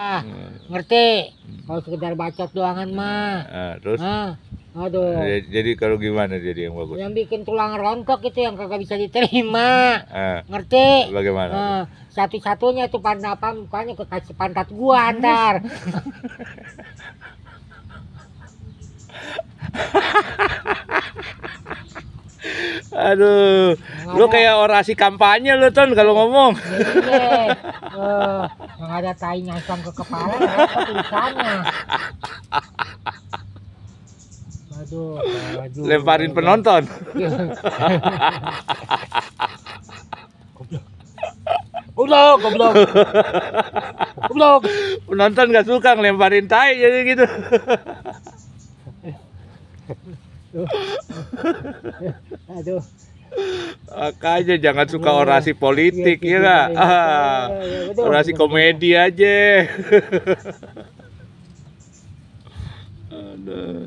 Ah, hmm. ngerti. Hmm. Kalau sekedar bacot doangan hmm. mah. Ah, terus? Ah, aduh. Jadi, kalau gimana jadi yang bagus? Yang bikin tulang rontok itu yang kagak bisa diterima. Ah. Ngerti? Bagaimana? Ah, satu-satunya tuh pandapa mukanya kekasih pantat gua antar. Aduh, lu kayak orasi kampanye lu Ton kalau ngomong. Iya. iya. Enggak eh, ada tai nyasam ke kepala ke tulisannya. Aduh, aduh. Lemparin aduh. penonton. Goblok, goblok. Goblok. Penonton gak suka ngelemparin tai jadi gitu. Tuh. Aduh. Makanya jangan suka iya, orasi iya, politik iya, ya enggak? Ya, ya, ya, ya, orasi betul, komedi betul. aja. Aduh.